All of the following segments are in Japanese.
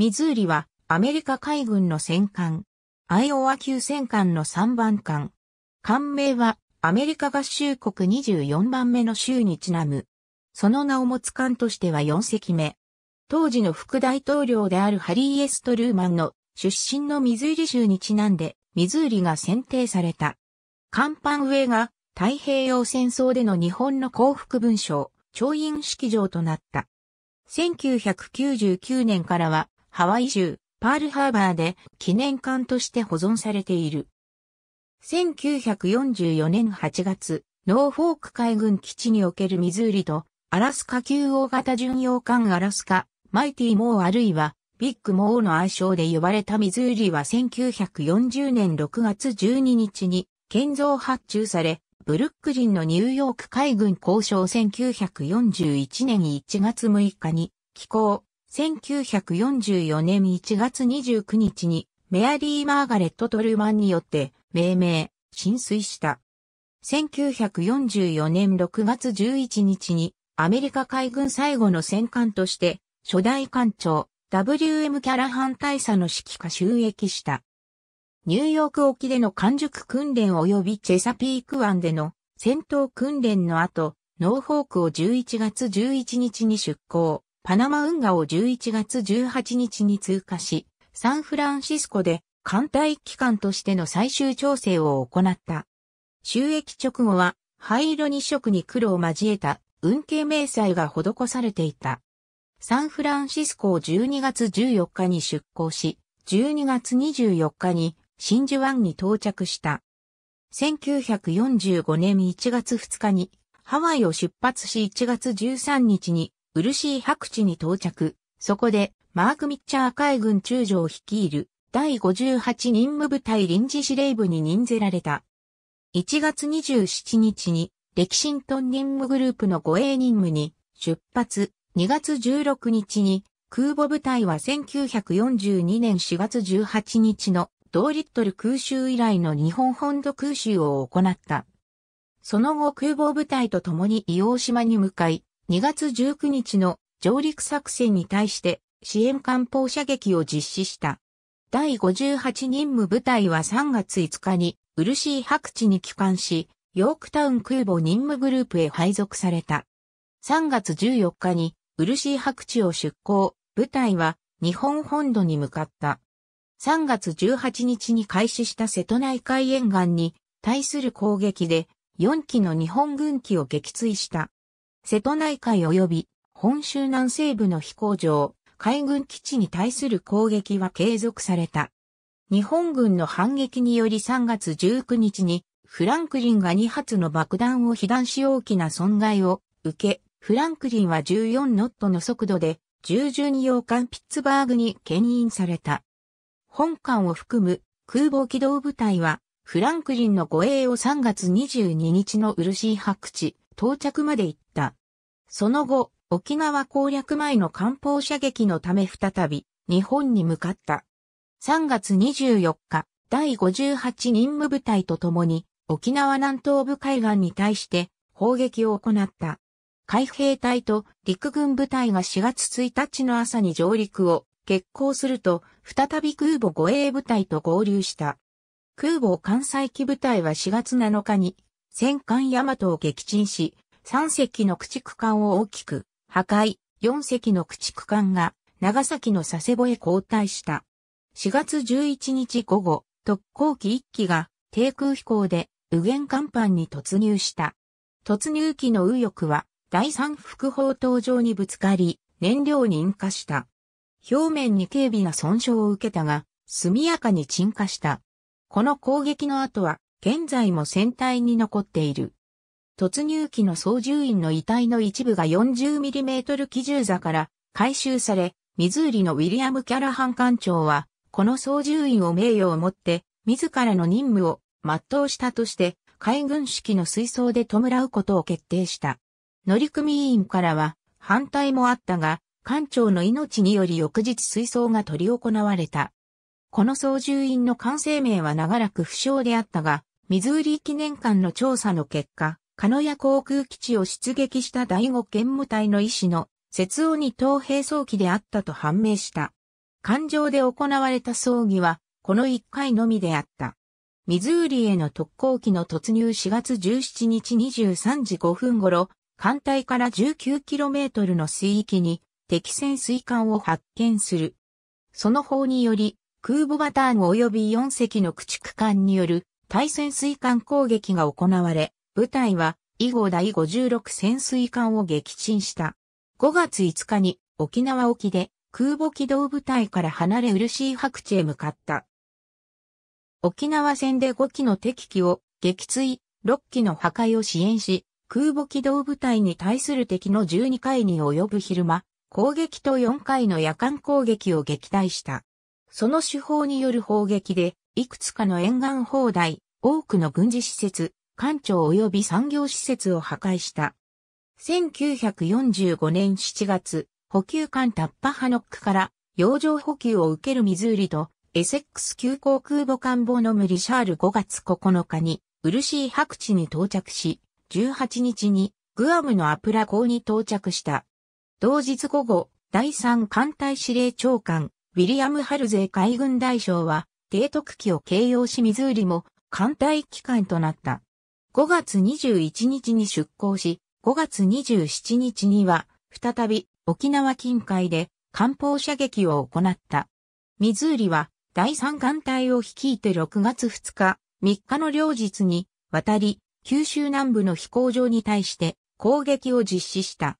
ミズーリはアメリカ海軍の戦艦。アイオワ級戦艦の3番艦。艦名はアメリカ合衆国24番目の州にちなむ。その名を持つ艦としては4隻目。当時の副大統領であるハリー・エストルーマンの出身のミズーリ州にちなんで、ミズーリが選定された。甲板上が太平洋戦争での日本の幸福文章、調印式場となった。1999年からはハワイ州、パールハーバーで記念館として保存されている。1944年8月、ノーフォーク海軍基地におけるミズーリと、アラスカ級大型巡洋艦アラスカ、マイティモーあるいは、ビッグモーの愛称で呼ばれたミズーリは1940年6月12日に建造発注され、ブルックリンのニューヨーク海軍交渉1941年1月6日に寄港、1944年1月29日にメアリー・マーガレット・トルマンによって命名、浸水した。1944年6月11日にアメリカ海軍最後の戦艦として初代艦長 WM キャラハン大佐の指揮下収益した。ニューヨーク沖での完熟訓練及びチェサピーク湾での戦闘訓練の後、ノーフォークを11月11日に出港。パナマ運河を11月18日に通過し、サンフランシスコで艦隊機関としての最終調整を行った。収益直後は灰色2色に黒を交えた運慶明細が施されていた。サンフランシスコを12月14日に出港し、12月24日に真珠湾に到着した。1945年1月2日にハワイを出発し1月13日に漆白地に到着。そこで、マーク・ミッチャー海軍中将を率いる第58任務部隊臨時司令部に任ぜられた。1月27日に、歴史ントン任務グループの護衛任務に出発。2月16日に、空母部隊は1942年4月18日の同リットル空襲以来の日本本土空襲を行った。その後空母部隊と共に伊黄島に向かい、2月19日の上陸作戦に対して支援艦砲射撃を実施した。第58任務部隊は3月5日に漆白地に帰還し、ヨークタウン空母任務グループへ配属された。3月14日に漆白地を出港、部隊は日本本土に向かった。3月18日に開始した瀬戸内海沿岸に対する攻撃で4機の日本軍機を撃墜した。瀬戸内海及び本州南西部の飛行場、海軍基地に対する攻撃は継続された。日本軍の反撃により3月19日にフランクリンが2発の爆弾を被弾し大きな損害を受け、フランクリンは14ノットの速度で従順に洋艦ピッツバーグに牽引された。本艦を含む空母機動部隊はフランクリンの護衛を3月22日の漆白地、到着まで行った。その後、沖縄攻略前の艦砲射撃のため再び日本に向かった。3月24日、第58任務部隊と共に沖縄南東部海岸に対して砲撃を行った。海兵隊と陸軍部隊が4月1日の朝に上陸を決行すると、再び空母護衛部隊と合流した。空母艦載機部隊は4月7日に戦艦ヤマトを撃沈し、3隻の駆逐艦を大きく破壊、4隻の駆逐艦が長崎の佐世保へ交代した。4月11日午後、特攻機1機が低空飛行で右舷甲板に突入した。突入機の右翼は第三副砲塔上にぶつかり、燃料に引火した。表面に軽微な損傷を受けたが、速やかに沈下した。この攻撃の後は、現在も船体に残っている。突入機の操縦員の遺体の一部が 40mm 機銃座から回収され、ミズーリのウィリアム・キャラハン艦長は、この操縦員を名誉を持って、自らの任務を全うしたとして、海軍式の水槽で弔うことを決定した。乗組員からは反対もあったが、艦長の命により翌日水槽が取り行われた。この操縦員の完成名は長らく不詳であったが、ミズーリ記念館の調査の結果、鹿屋航空基地を出撃した第五県務隊の医師の、節王に等兵装機であったと判明した。艦上で行われた葬儀は、この1回のみであった。ミズーリへの特攻機の突入4月17日23時5分頃、艦隊から 19km の水域に敵潜水艦を発見する。その砲により、空母バターン及び4隻の駆逐艦による対潜水艦攻撃が行われ、部隊は以後第56潜水艦を撃沈した。5月5日に沖縄沖で空母機動部隊から離れ漆白地へ向かった。沖縄戦で5機の敵機を撃墜、6機の破壊を支援し、空母機動部隊に対する敵の12回に及ぶ昼間、攻撃と4回の夜間攻撃を撃退した。その手法による砲撃で、いくつかの沿岸砲台、多くの軍事施設、艦長及び産業施設を破壊した。1945年7月、補給艦タッパハノックから洋上補給を受けるミズーリとエセックス急行空母艦ボノムリシャール5月9日に漆白地に到着し、18日にグアムのアプラ港に到着した。同日午後、第3艦隊司令長官、ウィリアム・ハルゼ海軍大将は、提督機を形容しミズーリも艦隊機関となった。5月21日に出港し、5月27日には再び沖縄近海で艦砲射撃を行った。ミズーリは第3艦隊を率いて6月2日、3日の両日に渡り、九州南部の飛行場に対して攻撃を実施した。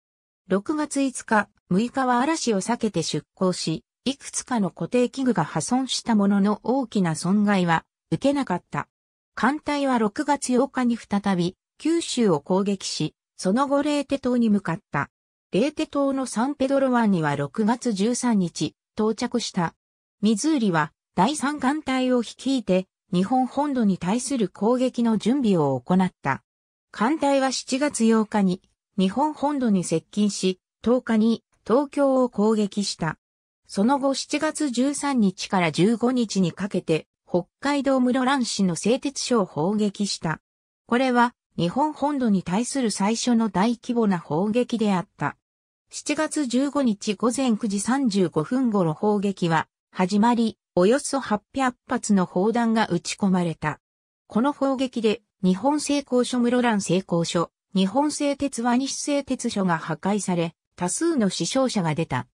6月5日、6日は嵐を避けて出港し、いくつかの固定器具が破損したものの大きな損害は受けなかった。艦隊は6月8日に再び九州を攻撃し、その後レーテ島に向かった。レーテ島のサンペドロ湾には6月13日到着した。ミズーリは第3艦隊を率いて日本本土に対する攻撃の準備を行った。艦隊は7月8日に日本本土に接近し、10日に東京を攻撃した。その後7月13日から15日にかけて、北海道室蘭市の製鉄所を砲撃した。これは日本本土に対する最初の大規模な砲撃であった。7月15日午前9時35分頃砲撃は始まり、およそ800発の砲弾が撃ち込まれた。この砲撃で日本製鋼所室蘭製鋼所、日本製鉄は西製鉄所が破壊され、多数の死傷者が出た。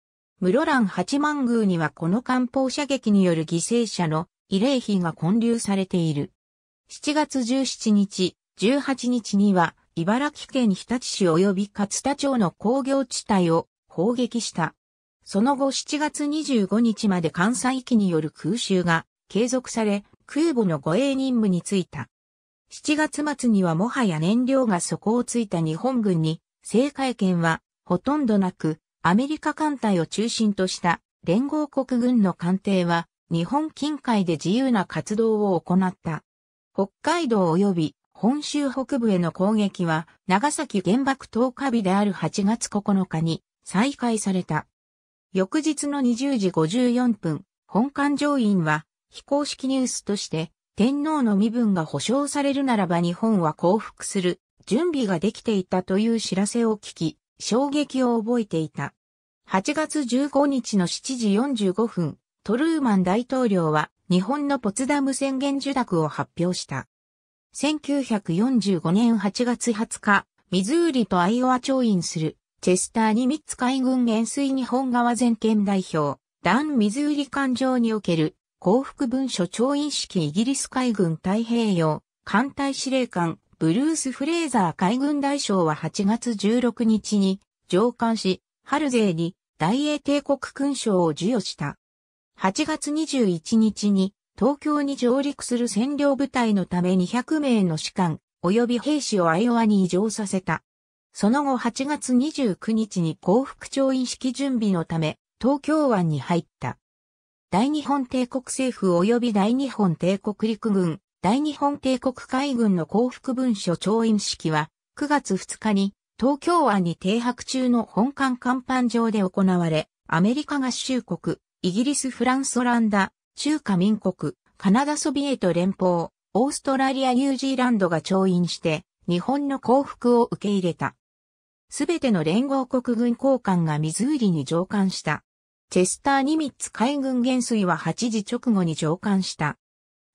室蘭八幡宮にはこの艦砲射撃による犠牲者の慰霊碑が建立されている。7月17日、18日には、茨城県日立市及び勝田町の工業地帯を砲撃した。その後7月25日まで関西機による空襲が継続され、空母の護衛任務に就いた。7月末にはもはや燃料が底をついた日本軍に、正解権はほとんどなく、アメリカ艦隊を中心とした連合国軍の艦艇は日本近海で自由な活動を行った。北海道及び本州北部への攻撃は長崎原爆投下日である8月9日に再開された。翌日の20時54分、本館上院は非公式ニュースとして天皇の身分が保障されるならば日本は降伏する準備ができていたという知らせを聞き、衝撃を覚えていた。8月15日の7時45分、トルーマン大統領は日本のポツダム宣言受諾を発表した。1945年8月20日、ミズーリとアイオワ調印する、チェスターニミッツ海軍元帥日本側全権代表、ダン・ミズーリ艦上における、幸福文書調印式イギリス海軍太平洋艦隊司令官ブルース・フレーザー海軍大将は8月16日に上官し、春勢に大英帝国勲章を授与した。8月21日に東京に上陸する占領部隊のため200名の士官及び兵士をアイオワに移乗させた。その後8月29日に幸福調印式準備のため東京湾に入った。大日本帝国政府及び大日本帝国陸軍大日本帝国海軍の幸福文書調印式は、9月2日に東京湾に停泊中の本館甲板上で行われ、アメリカ合衆国、イギリス、フランス、オランダ、中華民国、カナダ、ソビエト連邦、オーストラリア、ニュージーランドが調印して、日本の降伏を受け入れた。すべての連合国軍高官がミズーリに上官した。チェスター・ニミッツ海軍元帥は8時直後に上官した。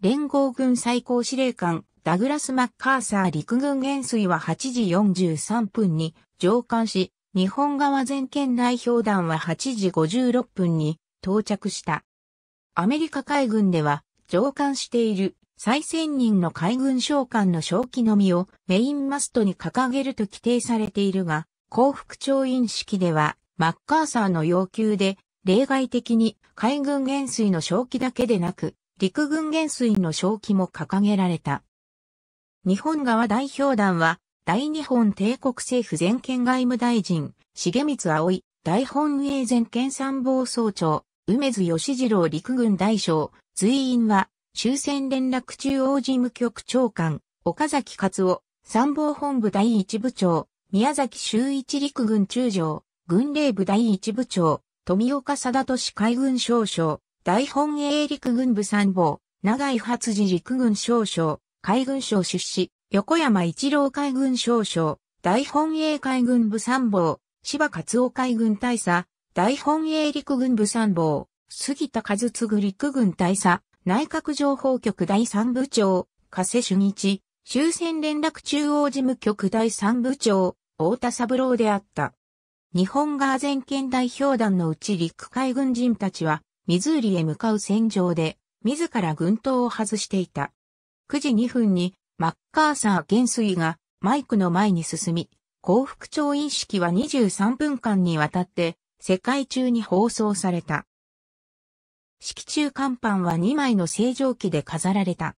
連合軍最高司令官、ダグラス・マッカーサー陸軍元帥は8時43分に上艦し、日本側全県代表団は8時56分に到着した。アメリカ海軍では上艦している最先任の海軍将官の正気のみをメインマストに掲げると規定されているが、幸福調印式ではマッカーサーの要求で例外的に海軍元帥の正気だけでなく陸軍元帥の正規も掲げられた。日本側代表団は、大日本帝国政府全権外務大臣、重光葵、大本営全権参謀総長、梅津義次郎陸軍大将、随員は、終戦連絡中央事務局長官、岡崎勝夫、参謀本部第一部長、宮崎周一陸軍中将、軍令部第一部長、富岡貞俊海軍少将、大本営陸軍部参謀、長井初次陸軍少将、海軍省出資、横山一郎海軍少将、大本営海軍部参謀、芝勝夫海軍大佐、大本営陸軍部参謀、杉田和次陸軍大佐、内閣情報局第三部長、加瀬主一、終戦連絡中央事務局第三部長、大田三郎であった。日本側全権代表団のうち陸海軍人たちは、ミズーリへ向かう戦場で、自ら軍刀を外していた。9時2分に、マッカーサー元帥が、マイクの前に進み、幸福調印式は23分間にわたって、世界中に放送された。式中甲板は2枚の正常旗で飾られた。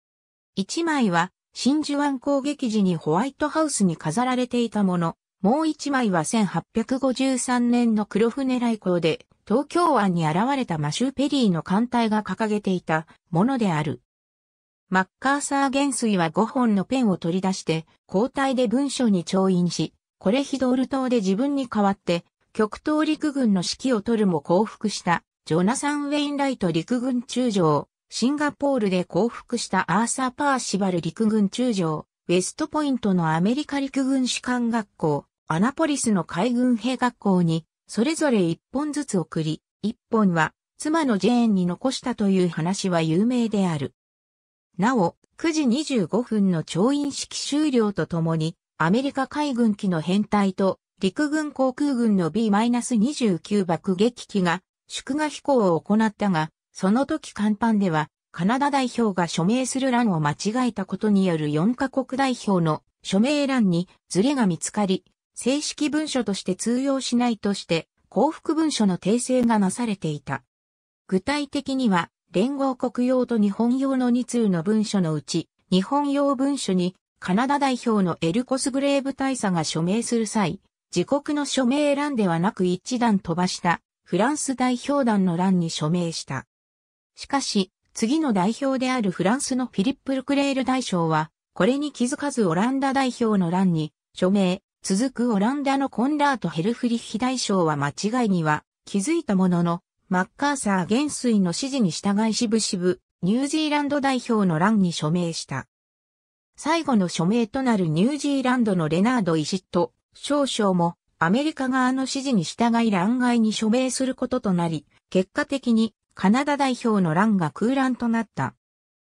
1枚は、真珠湾攻撃時にホワイトハウスに飾られていたもの、もう一枚は1853年の黒船来航で東京湾に現れたマシューペリーの艦隊が掲げていたものである。マッカーサー元帥は5本のペンを取り出して交代で文書に調印し、これヒドール島で自分に代わって極東陸軍の指揮を取るも降伏したジョナサン・ウェインライト陸軍中将、シンガポールで降伏したアーサー・パーシバル陸軍中将、ウェストポイントのアメリカ陸軍士官学校、アナポリスの海軍兵学校に、それぞれ一本ずつ送り、一本は、妻のジェーンに残したという話は有名である。なお、9時25分の調印式終了とともに、アメリカ海軍機の編隊と、陸軍航空軍の B-29 爆撃機が、祝賀飛行を行ったが、その時甲板では、カナダ代表が署名する欄を間違えたことによる4カ国代表の署名欄にズレが見つかり、正式文書として通用しないとして、幸福文書の訂正がなされていた。具体的には、連合国用と日本用の2通の文書のうち、日本用文書にカナダ代表のエルコスグレーブ大佐が署名する際、自国の署名欄ではなく一段飛ばしたフランス代表団の欄に署名した。しかし、次の代表であるフランスのフィリップ・ルクレール大将は、これに気づかずオランダ代表の欄に署名、続くオランダのコンラート・ヘルフリッヒ大将は間違いには気づいたものの、マッカーサー元帥の指示に従いしぶしぶ、ニュージーランド代表の欄に署名した。最後の署名となるニュージーランドのレナード・イシット、少々も、アメリカ側の指示に従い欄外に署名することとなり、結果的にカナダ代表の欄が空欄となった。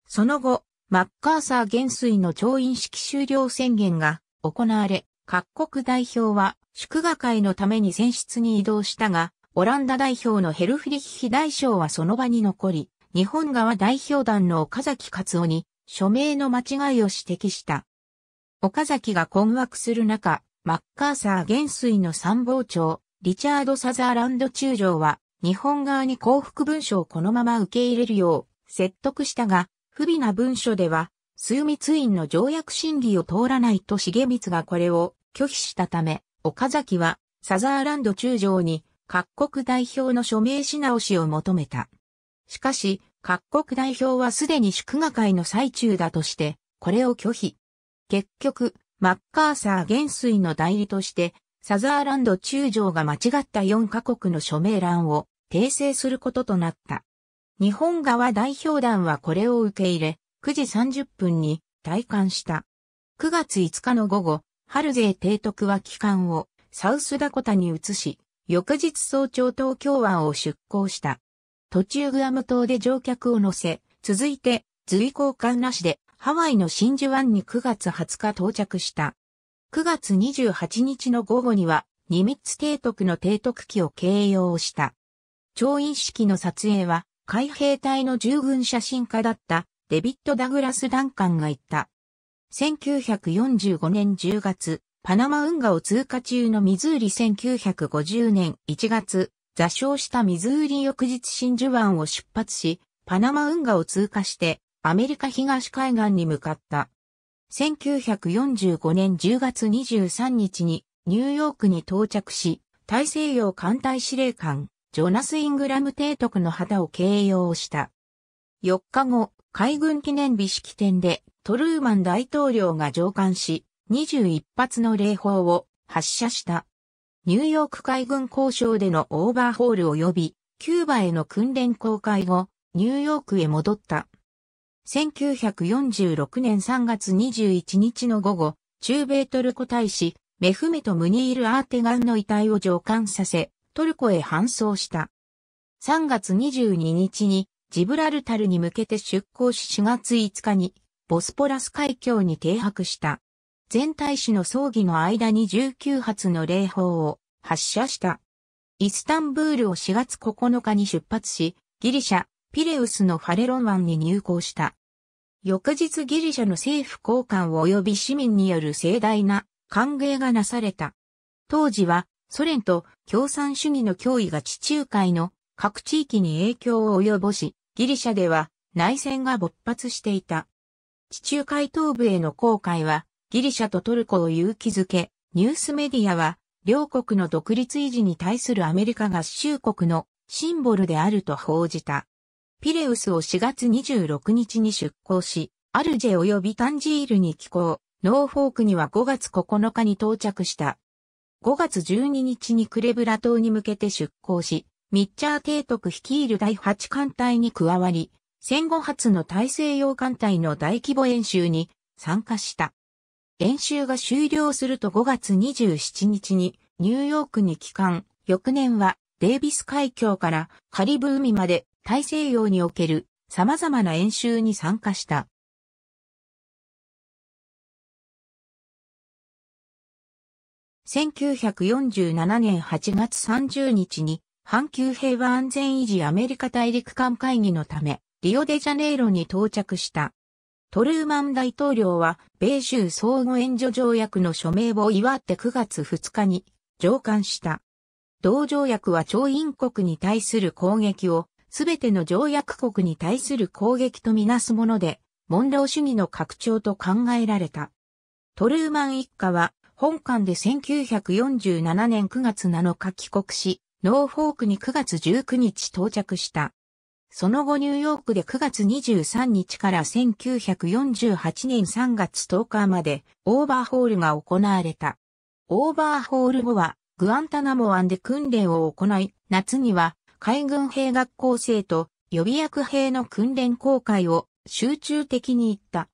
その後、マッカーサー元帥の調印式終了宣言が行われ、各国代表は祝賀会のために選出に移動したが、オランダ代表のヘルフリッヒ大将はその場に残り、日本側代表団の岡崎勝夫に署名の間違いを指摘した。岡崎が困惑する中、マッカーサー元帥の参謀長、リチャード・サザーランド中将は、日本側に幸福文書をこのまま受け入れるよう説得したが、不備な文書では、枢密院の条約審議を通らないと重光がこれを拒否したため、岡崎はサザーランド中将に各国代表の署名し直しを求めた。しかし、各国代表はすでに祝賀会の最中だとして、これを拒否。結局、マッカーサー元帥の代理として、サザーランド中将が間違った4カ国の署名欄を訂正することとなった。日本側代表団はこれを受け入れ、9時30分に退官した。9月5日の午後、ハルゼー提督は機関をサウスダコタに移し、翌日早朝東京湾を出港した。途中グアム島で乗客を乗せ、続いて随行艦なしでハワイの真珠湾に9月20日到着した。9月28日の午後には、ニミッツ提督の提督機を掲揚した。調印式の撮影は、海兵隊の従軍写真家だったデビッド・ダグラス・ダンカンが言った。1945年10月、パナマ運河を通過中のミズーリ1950年1月、座礁したミズーリ翌日真珠湾を出発し、パナマ運河を通過して、アメリカ東海岸に向かった。1945年10月23日にニューヨークに到着し、大西洋艦隊司令官、ジョナス・イングラム提督の旗を掲揚した。4日後、海軍記念日式典でトルーマン大統領が上官し、21発の礼砲を発射した。ニューヨーク海軍交渉でのオーバーホール及び、キューバへの訓練公開後、ニューヨークへ戻った。1946年3月21日の午後、中米トルコ大使、メフメト・ムニール・アーテガンの遺体を上官させ、トルコへ搬送した。3月22日にジブラルタルに向けて出港し4月5日に、ボスポラス海峡に停泊した。全大使の葬儀の間に19発の礼砲を発射した。イスタンブールを4月9日に出発し、ギリシャ、ピレウスのファレロン湾に入港した。翌日ギリシャの政府高官及び市民による盛大な歓迎がなされた。当時はソ連と共産主義の脅威が地中海の各地域に影響を及ぼし、ギリシャでは内戦が勃発していた。地中海東部への航海はギリシャとトルコを勇気づけ、ニュースメディアは両国の独立維持に対するアメリカ合衆国のシンボルであると報じた。ピレウスを4月26日に出港し、アルジェ及びタンジールに寄港、ノーフォークには5月9日に到着した。5月12日にクレブラ島に向けて出港し、ミッチャー提督率いる第8艦隊に加わり、戦後初の大西洋艦隊の大規模演習に参加した。演習が終了すると5月27日にニューヨークに帰還、翌年はデイビス海峡からカリブ海まで大西洋における様々な演習に参加した。1947年8月30日に阪急平和安全維持アメリカ大陸間会議のため、リオデジャネイロに到着した。トルーマン大統領は、米州相互援助条約の署名を祝って9月2日に上官した。同条約は超員国に対する攻撃を、すべての条約国に対する攻撃とみなすもので、モンロー主義の拡張と考えられた。トルーマン一家は、本館で1947年9月7日帰国し、ノーフォークに9月19日到着した。その後ニューヨークで9月23日から1948年3月10日までオーバーホールが行われた。オーバーホール後はグアンタナモ湾で訓練を行い、夏には海軍兵学校生と予備役兵の訓練公開を集中的に行った。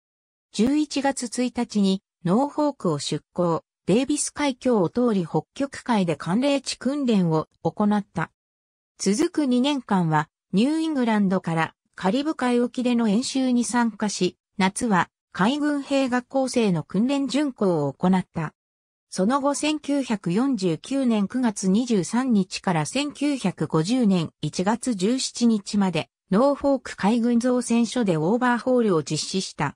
11月1日にノーフォークを出港。デイビス海峡を通り北極海で寒冷地訓練を行った。続く2年間は、ニューイングランドからカリブ海沖での演習に参加し、夏は海軍兵学校生の訓練巡行を行った。その後1949年9月23日から1950年1月17日まで、ノーフォーク海軍造船所でオーバーホールを実施した。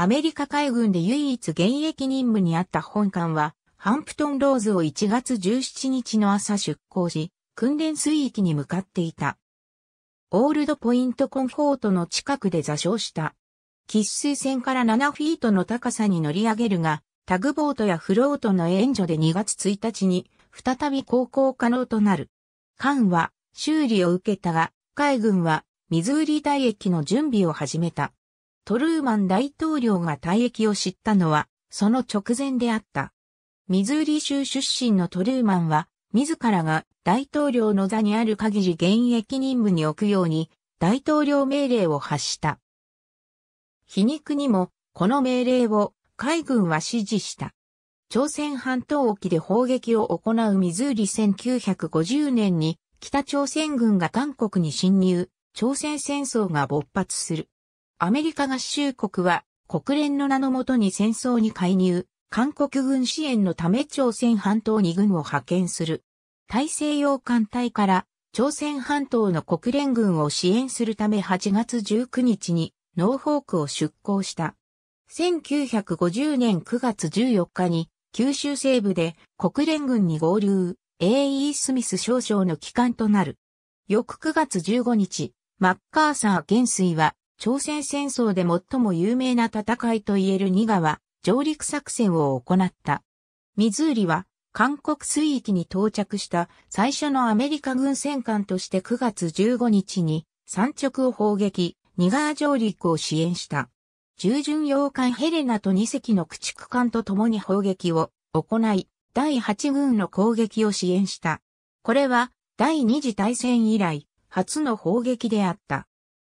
アメリカ海軍で唯一現役任務にあった本艦は、ハンプトンローズを1月17日の朝出港し、訓練水域に向かっていた。オールドポイントコンフォートの近くで座礁した。喫水船から7フィートの高さに乗り上げるが、タグボートやフロートの援助で2月1日に再び航行可能となる。艦は修理を受けたが、海軍はミズーリ大駅の準備を始めた。トルーマン大統領が退役を知ったのは、その直前であった。ミズーリ州出身のトルーマンは、自らが大統領の座にある限り現役任務に置くように、大統領命令を発した。皮肉にも、この命令を海軍は支持した。朝鮮半島沖で砲撃を行うミズーリ1950年に北朝鮮軍が韓国に侵入、朝鮮戦争が勃発する。アメリカ合衆国は国連の名のもとに戦争に介入、韓国軍支援のため朝鮮半島に軍を派遣する。大西洋艦隊から朝鮮半島の国連軍を支援するため8月19日にノーフォークを出港した。1950年9月14日に九州西部で国連軍に合流、A.E. スミス少将の帰還となる。翌9月15日、マッカーサー元帥は朝鮮戦争で最も有名な戦いといえる二川上陸作戦を行った。ミズーリは韓国水域に到着した最初のアメリカ軍戦艦として9月15日に山直を砲撃、二川上陸を支援した。従順洋艦ヘレナと2隻の駆逐艦と共に砲撃を行い、第8軍の攻撃を支援した。これは第二次大戦以来初の砲撃であった。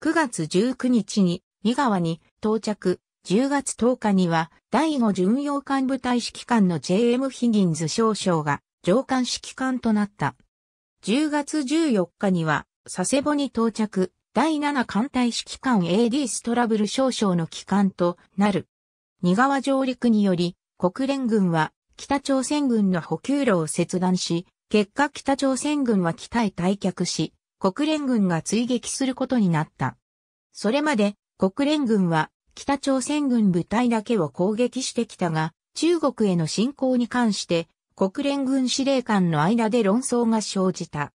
9月19日に仁川に到着、10月10日には第5巡洋艦部隊指揮官の J.M. ヒギンズ少将が上官指揮官となった。10月14日には佐世保に到着、第7艦隊指揮官 AD ストラブル少将の機関となる。二川上陸により国連軍は北朝鮮軍の補給路を切断し、結果北朝鮮軍は北へ退却し、国連軍が追撃することになった。それまで国連軍は北朝鮮軍部隊だけを攻撃してきたが、中国への侵攻に関して国連軍司令官の間で論争が生じた。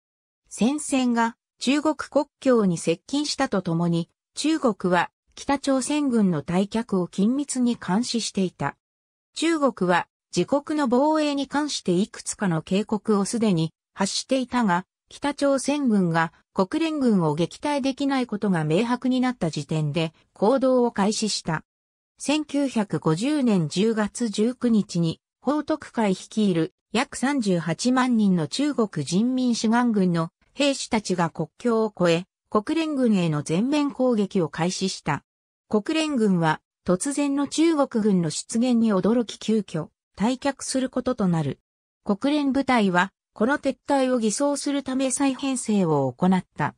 戦線が中国国境に接近したとともに、中国は北朝鮮軍の退却を緊密に監視していた。中国は自国の防衛に関していくつかの警告をすでに発していたが、北朝鮮軍が国連軍を撃退できないことが明白になった時点で行動を開始した。1950年10月19日に、報徳会率いる約38万人の中国人民主願軍の兵士たちが国境を越え、国連軍への全面攻撃を開始した。国連軍は突然の中国軍の出現に驚き急遽退却することとなる。国連部隊はこの撤退を偽装するため再編成を行った。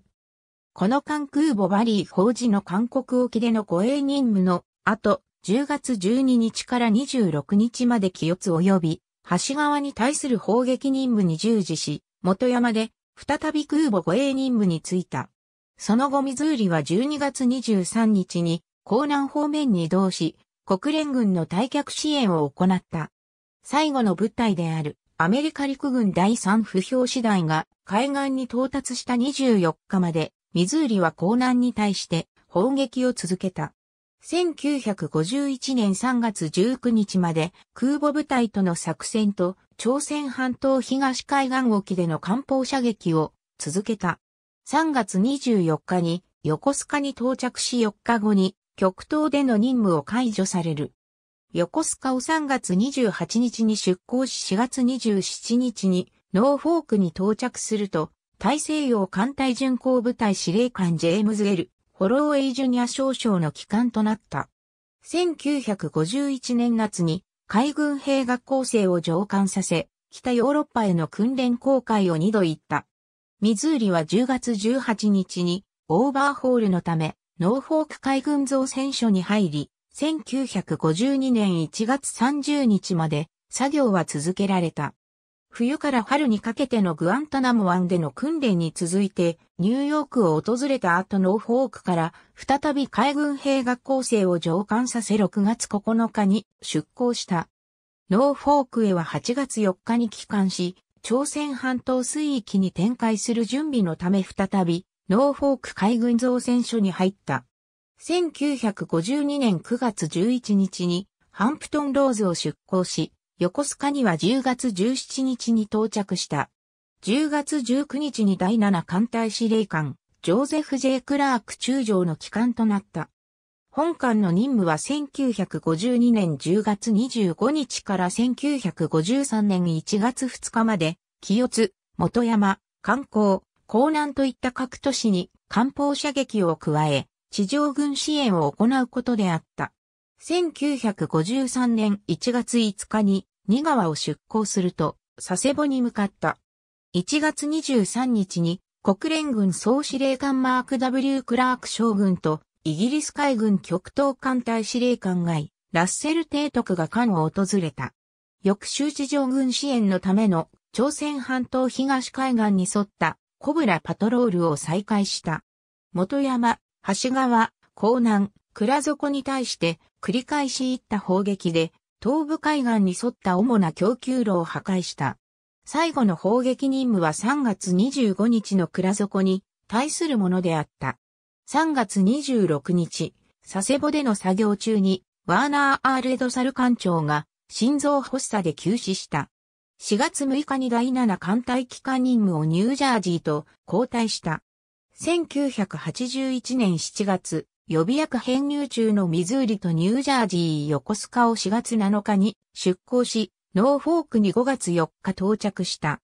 この間空母バリー法事の韓国沖での護衛任務の後、10月12日から26日まで気圧及び、橋側に対する砲撃任務に従事し、元山で再び空母護衛任務に就いた。その後ミズーリは12月23日に、江南方面に移動し、国連軍の退却支援を行った。最後の部隊であるアメリカ陸軍第3不評師団が海岸に到達した24日まで、ミズーリは港南に対して砲撃を続けた。1951年3月19日まで空母部隊との作戦と朝鮮半島東海岸沖での艦砲射撃を続けた。3月24日に横須賀に到着し4日後に極東での任務を解除される。横須賀を3月28日に出港し4月27日にノーフォークに到着すると、大西洋艦隊巡航部隊司令官ジェームズ・エル、ホローエイジュニア少将の帰還となった。1951年夏に海軍兵学校生を上官させ、北ヨーロッパへの訓練公開を2度行った。ミズーリは10月18日にオーバーホールのため、ノーフォーク海軍造船所に入り、1952年1月30日まで作業は続けられた。冬から春にかけてのグアンタナム湾での訓練に続いて、ニューヨークを訪れた後ノーフォークから、再び海軍兵学校生を上官させ6月9日に出港した。ノーフォークへは8月4日に帰還し、朝鮮半島水域に展開する準備のため再び、ノーフォーク海軍造船所に入った。1952年9月11日にハンプトンローズを出港し、横須賀には10月17日に到着した。10月19日に第7艦隊司令官、ジョーゼフ・ジェイ・クラーク中将の帰還となった。本艦の任務は1952年10月25日から1953年1月2日まで、清津、元山、観光、港南といった各都市に艦砲射撃を加え、地上軍支援を行うことであった。1953年1月5日に新川を出港すると、佐世保に向かった。1月23日に国連軍総司令官マーク W クラーク将軍とイギリス海軍極東艦隊司令官外、ラッセル提督が艦を訪れた。翌週地上軍支援のための朝鮮半島東海岸に沿ったコブラパトロールを再開した。元山、橋川、江南、倉底に対して繰り返し行った砲撃で、東部海岸に沿った主な供給路を破壊した。最後の砲撃任務は3月25日の倉底に対するものであった。3月26日、佐世保での作業中に、ワーナー・アール・エド・サル艦長が心臓発作で急死した。4月6日に第7艦隊機関任務をニュージャージーと交代した。1981年7月、予備役編入中のミズーリとニュージャージー横須賀を4月7日に出港し、ノーフォークに5月4日到着した。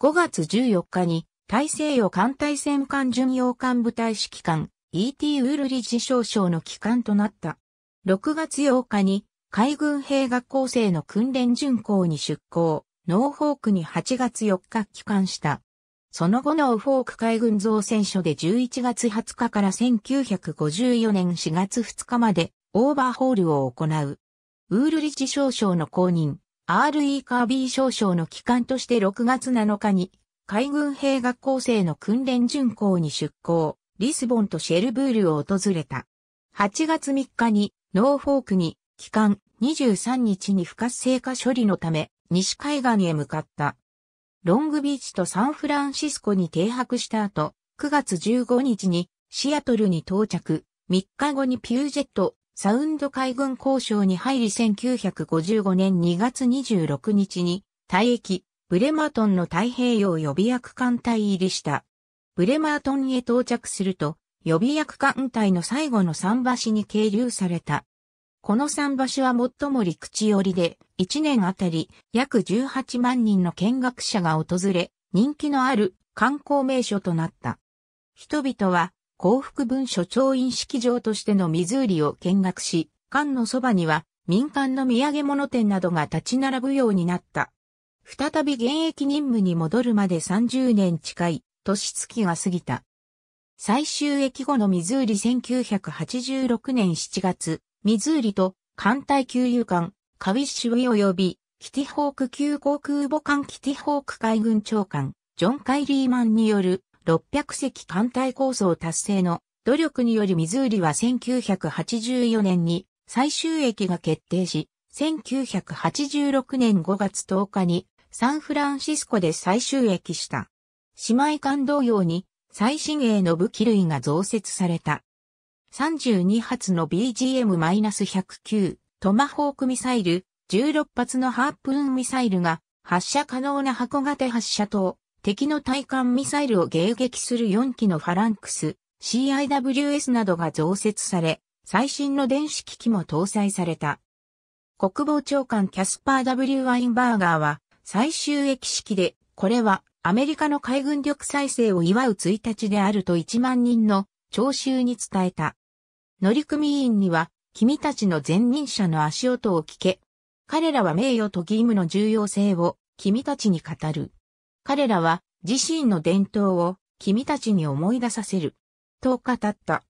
5月14日に、大西洋艦隊戦艦巡洋艦部隊指揮官、E.T. ウールリジ少将の機関となった。6月8日に、海軍兵学校生の訓練巡航に出港、ノーフォークに8月4日帰還した。その後のオフォーク海軍造船所で11月20日から1954年4月2日までオーバーホールを行う。ウールリッチ少将の公認、R.E. カービー少将の機関として6月7日に海軍兵学校生の訓練巡行に出向、リスボンとシェルブールを訪れた。8月3日にノーフォークに帰還23日に不活性化処理のため西海岸へ向かった。ロングビーチとサンフランシスコに停泊した後、9月15日にシアトルに到着、3日後にピュージェット、サウンド海軍交渉に入り1955年2月26日に、退役、ブレマートンの太平洋予備役艦隊入りした。ブレマートンへ到着すると、予備役艦隊の最後の桟橋に係留された。この桟橋は最も陸地寄りで、1年あたり約18万人の見学者が訪れ、人気のある観光名所となった。人々は幸福文書調印式場としてのミズーリを見学し、館のそばには民間の土産物店などが立ち並ぶようになった。再び現役任務に戻るまで30年近い年月が過ぎた。最終駅後のミズーリ1986年7月、ミズーリと艦隊給油艦、カウィッシュウィ及び、キティホーク級航空母艦キティホーク海軍長官、ジョン・カイリーマンによる600隻艦隊構想達成の努力によりミズーリは1984年に最終駅が決定し、1986年5月10日にサンフランシスコで最終駅した。姉妹艦同様に最新鋭の武器類が増設された。32発の BGM-109 トマホークミサイル、16発のハープーンミサイルが発射可能な箱型発射塔、敵の対艦ミサイルを迎撃する4機のファランクス、CIWS などが増設され、最新の電子機器も搭載された。国防長官キャスパー・ W・ ワインバーガーは最終駅式で、これはアメリカの海軍力再生を祝う1日であると1万人の聴衆に伝えた。乗組員には、君たちの前任者の足音を聞け。彼らは名誉と義務の重要性を君たちに語る。彼らは自身の伝統を君たちに思い出させる。と語った。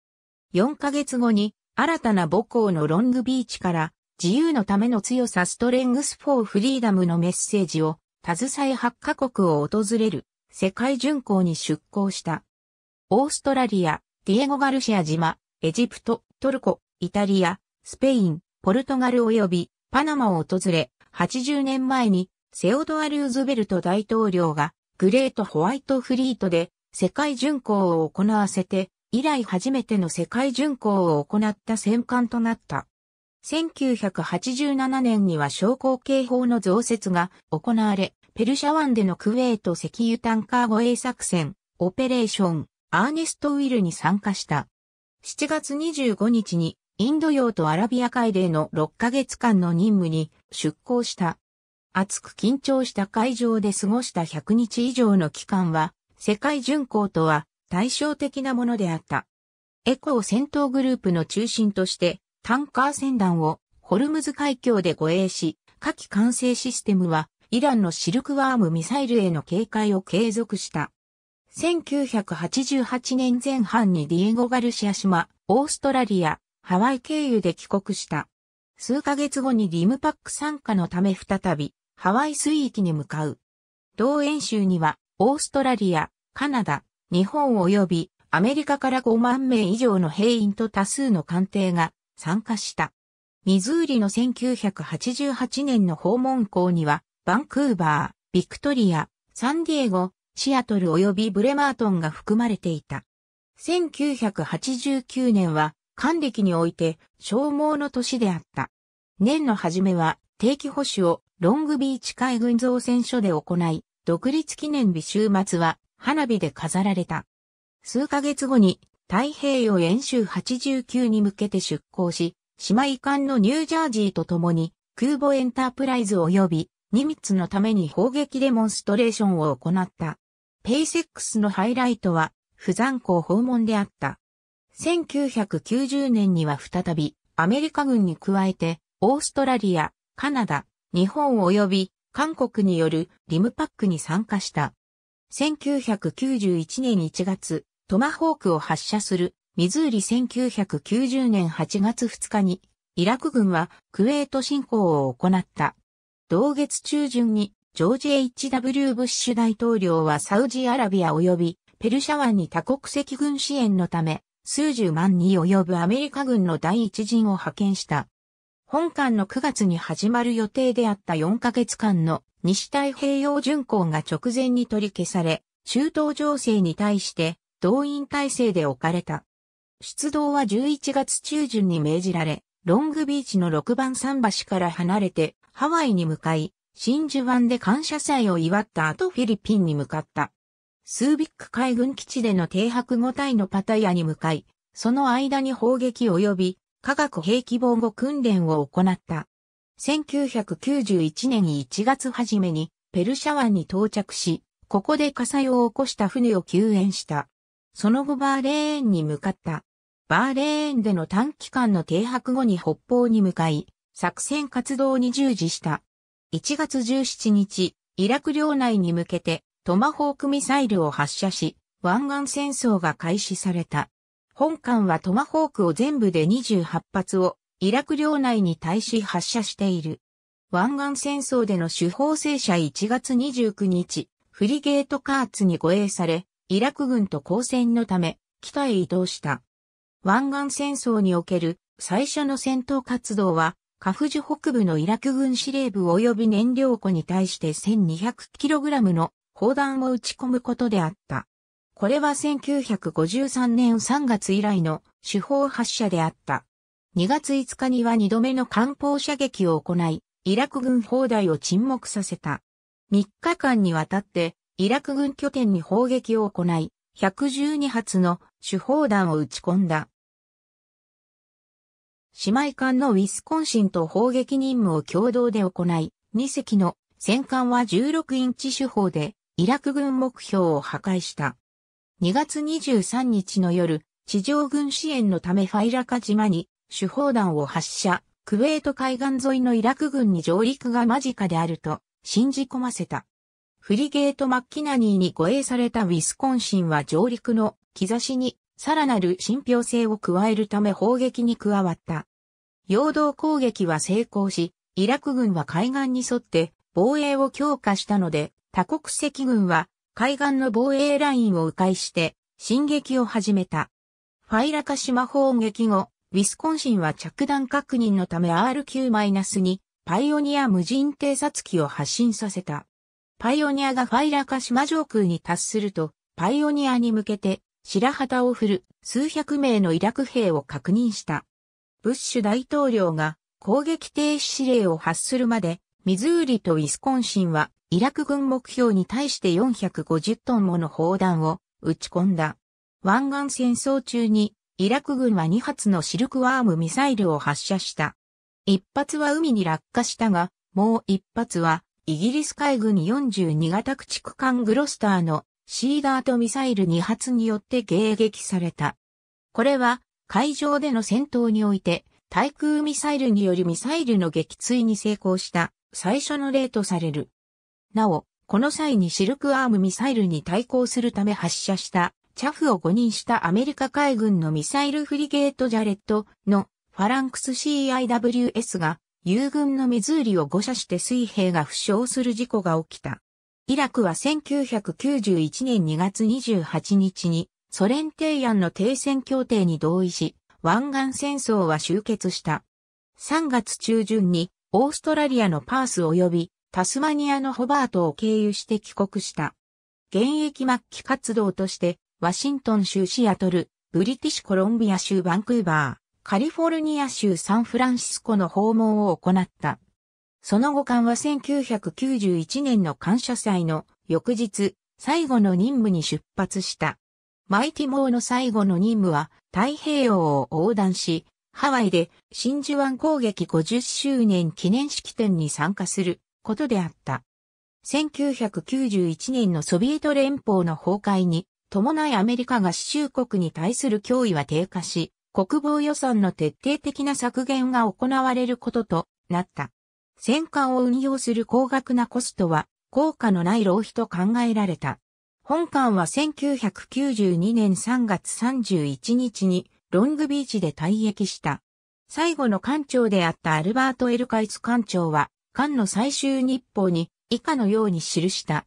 4ヶ月後に新たな母校のロングビーチから自由のための強さストレングス・フォー・フリーダムのメッセージを携え8カ国を訪れる世界巡航に出航した。オーストラリア、ディエゴ・ガルシア島、エジプト、トルコ、イタリア、スペイン、ポルトガル及びパナマを訪れ、80年前にセオドア・ルーズベルト大統領がグレート・ホワイト・フリートで世界巡航を行わせて、以来初めての世界巡航を行った戦艦となった。1987年には昇降警報の増設が行われ、ペルシャ湾でのクウェート石油タンカー護衛作戦、オペレーション、アーネスト・ウィルに参加した。7月25日にインド洋とアラビア海での6ヶ月間の任務に出港した。熱く緊張した海上で過ごした100日以上の期間は、世界巡航とは対照的なものであった。エコー戦闘グループの中心として、タンカー船団をホルムズ海峡で護衛し、下記完成システムは、イランのシルクワームミサイルへの警戒を継続した。1988年前半にディエゴ・ガルシア島、オーストラリア、ハワイ経由で帰国した。数ヶ月後にリムパック参加のため再び、ハワイ水域に向かう。同演習には、オーストラリア、カナダ、日本及び、アメリカから5万名以上の兵員と多数の艦艇が参加した。ミズーリの1988年の訪問校には、バンクーバー、ビクトリア、サンディエゴ、シアトル及びブレマートンが含まれていた。1989年は、官暦において消耗の年であった。年の初めは定期保守をロングビーチ海軍造船所で行い、独立記念日週末は花火で飾られた。数ヶ月後に太平洋演習89に向けて出港し、姉妹艦のニュージャージーと共に空母エンタープライズ及びニミッツのために砲撃デモンストレーションを行った。ペイセックスのハイライトは、不残校訪問であった。1990年には再び、アメリカ軍に加えて、オーストラリア、カナダ、日本及び韓国によるリムパックに参加した。1991年1月、トマホークを発射する、ミズーリ1990年8月2日に、イラク軍はクウェート侵攻を行った。同月中旬にジョージ・ H.W. ブッシュ大統領はサウジアラビア及びペルシャ湾に多国籍軍支援のため、数十万に及ぶアメリカ軍の第一陣を派遣した。本館の9月に始まる予定であった4ヶ月間の西太平洋巡航が直前に取り消され、中東情勢に対して動員体制で置かれた。出動は11月中旬に命じられ、ロングビーチの6番桟橋から離れてハワイに向かい、真珠湾で感謝祭を祝った後フィリピンに向かった。スービック海軍基地での停泊後隊のパタヤに向かい、その間に砲撃及び化学兵器防護訓練を行った。1991年1月初めにペルシャ湾に到着し、ここで火災を起こした船を救援した。その後バーレーンに向かった。バーレーンでの短期間の停泊後に北方に向かい、作戦活動に従事した。1月17日、イラク領内に向けてトマホークミサイルを発射し、湾岸戦争が開始された。本艦はトマホークを全部で28発をイラク領内に対し発射している。湾岸戦争での手法制射1月29日、フリゲートカーツに護衛され、イラク軍と交戦のため、北へ移動した。湾岸戦争における最初の戦闘活動は、カフジュ北部のイラク軍司令部及び燃料庫に対して 1200kg の砲弾を撃ち込むことであった。これは1953年3月以来の手法発射であった。2月5日には2度目の艦砲射撃を行い、イラク軍砲台を沈黙させた。3日間にわたって、イラク軍拠点に砲撃を行い、112発の手砲弾を撃ち込んだ。姉妹艦のウィスコンシンと砲撃任務を共同で行い、2隻の戦艦は16インチ手法でイラク軍目標を破壊した。2月23日の夜、地上軍支援のためファイラカ島に手砲弾を発射、クウェート海岸沿いのイラク軍に上陸が間近であると信じ込ませた。フリゲート・マッキナニーに護衛されたウィスコンシンは上陸の兆しにさらなる信憑性を加えるため砲撃に加わった。陽動攻撃は成功し、イラク軍は海岸に沿って防衛を強化したので、多国籍軍は海岸の防衛ラインを迂回して進撃を始めた。ファイラカ島砲撃後、ウィスコンシンは着弾確認のため RQ-2 パイオニア無人偵察機を発進させた。パイオニアがファイラカ島上空に達すると、パイオニアに向けて白旗を振る数百名のイラク兵を確認した。ブッシュ大統領が攻撃停止指令を発するまで、ミズーリとウィスコンシンはイラク軍目標に対して450トンもの砲弾を撃ち込んだ。湾岸戦争中にイラク軍は2発のシルクワームミサイルを発射した。1発は海に落下したが、もう1発はイギリス海軍42型駆逐艦グロスターのシーダートミサイル2発によって迎撃された。これは海上での戦闘において、対空ミサイルによるミサイルの撃墜に成功した最初の例とされる。なお、この際にシルクアームミサイルに対抗するため発射したチャフを誤認したアメリカ海軍のミサイルフリゲートジャレットのファランクス CIWS が友軍のミズーリを誤射して水兵が負傷する事故が起きた。イラクは1991年2月28日にソ連提案の停戦協定に同意し、湾岸戦争は終結した。3月中旬にオーストラリアのパース及びタスマニアのホバートを経由して帰国した。現役末期活動としてワシントン州シアトル、ブリティッシュコロンビア州バンクーバー、カリフォルニア州サンフランシスコの訪問を行った。その後間は1991年の感謝祭の翌日、最後の任務に出発した。マイティモーの最後の任務は太平洋を横断し、ハワイで真珠湾攻撃50周年記念式典に参加することであった。1991年のソビエト連邦の崩壊に伴いアメリカが支州国に対する脅威は低下し、国防予算の徹底的な削減が行われることとなった。戦艦を運用する高額なコストは効果のない浪費と考えられた。本館は1992年3月31日にロングビーチで退役した。最後の館長であったアルバート・エルカイツ館長は、館の最終日報に以下のように記した。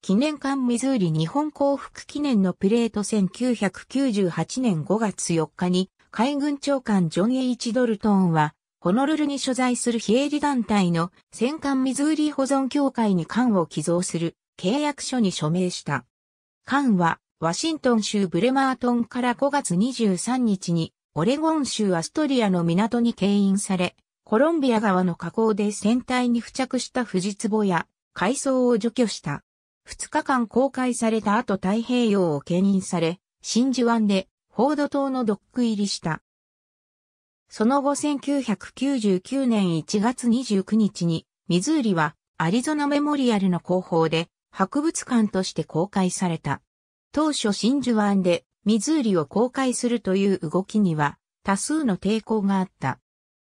記念館ミズーリ日本幸福記念のプレート1998年5月4日に海軍長官ジョン・エイチ・ドルトンは、ホノルルに所在する非営利団体の戦艦ミズーリ保存協会に艦を寄贈する契約書に署名した。艦は、ワシントン州ブレマートンから5月23日に、オレゴン州アストリアの港に牽引され、コロンビア川の河口で船体に付着した富士壺や海藻を除去した。2日間公開された後太平洋を牽引され、真珠湾でフォード島のドック入りした。その後1999年1月29日に、ミズーリはアリゾナメモリアルの後方で博物館として公開された。当初真珠湾でミズーリを公開するという動きには多数の抵抗があった。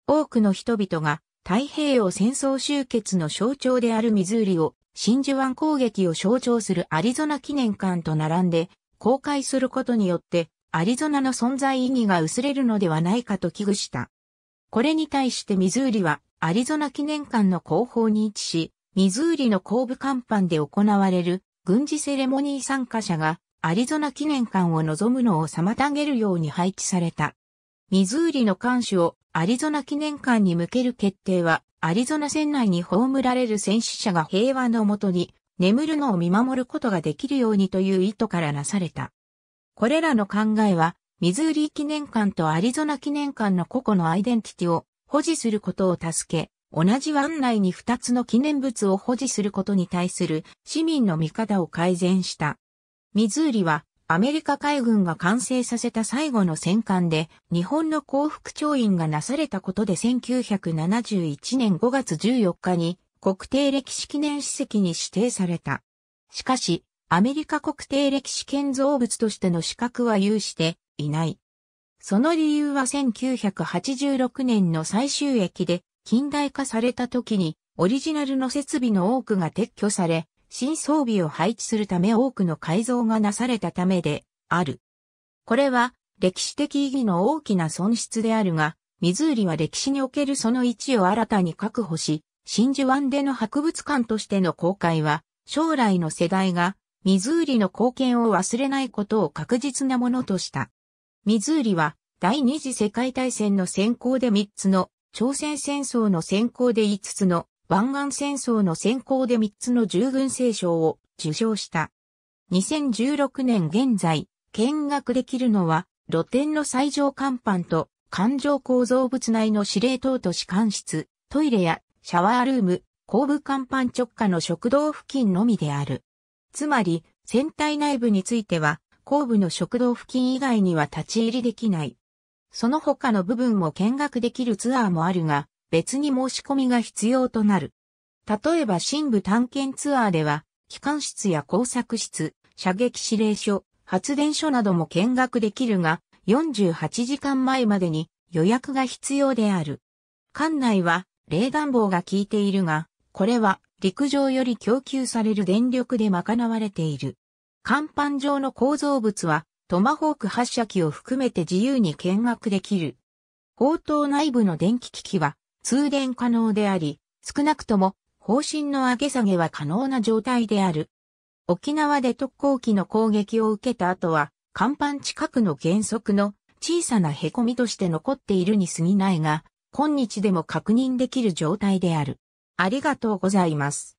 多くの人々が太平洋戦争終結の象徴であるミズーリを真珠湾攻撃を象徴するアリゾナ記念館と並んで公開することによってアリゾナの存在意義が薄れるのではないかと危惧した。これに対してミズーリはアリゾナ記念館の後方に位置し、ミズーリの後部甲板で行われる軍事セレモニー参加者がアリゾナ記念館を望むのを妨げるように配置された。ミズーリの艦首をアリゾナ記念館に向ける決定はアリゾナ船内に葬られる戦死者が平和のもとに眠るのを見守ることができるようにという意図からなされた。これらの考えはミズーリ記念館とアリゾナ記念館の個々のアイデンティティを保持することを助け、同じ湾内に2つの記念物を保持することに対する市民の見方を改善した。ミズーリはアメリカ海軍が完成させた最後の戦艦で日本の幸福調印がなされたことで1971年5月14日に国定歴史記念史跡に指定された。しかし、アメリカ国定歴史建造物としての資格は有していない。その理由は1986年の最終駅で近代化された時に、オリジナルの設備の多くが撤去され、新装備を配置するため多くの改造がなされたためで、ある。これは、歴史的意義の大きな損失であるが、ミズーリは歴史におけるその位置を新たに確保し、真珠湾での博物館としての公開は、将来の世代が、ミズーリの貢献を忘れないことを確実なものとした。ミズーリは、第二次世界大戦の先行で3つの朝鮮戦争の先行で5つの、湾岸戦争の先行で3つの従軍聖章を受賞した。2016年現在、見学できるのは、露天の最上甲板と、環状構造物内の司令塔と士官室、トイレやシャワールーム、後部甲板直下の食堂付近のみである。つまり、船体内部については、後部の食堂付近以外には立ち入りできない。その他の部分も見学できるツアーもあるが、別に申し込みが必要となる。例えば深部探検ツアーでは、機関室や工作室、射撃指令所、発電所なども見学できるが、48時間前までに予約が必要である。館内は冷暖房が効いているが、これは陸上より供給される電力で賄われている。甲板上の構造物はトマホーク発射機を含めて自由に見学できる。砲塔内部の電気機器は通電可能であり、少なくとも方針の上げ下げは可能な状態である。沖縄で特攻機の攻撃を受けた後は、甲板近くの原則の小さな凹みとして残っているに過ぎないが、今日でも確認できる状態である。ありがとうございます。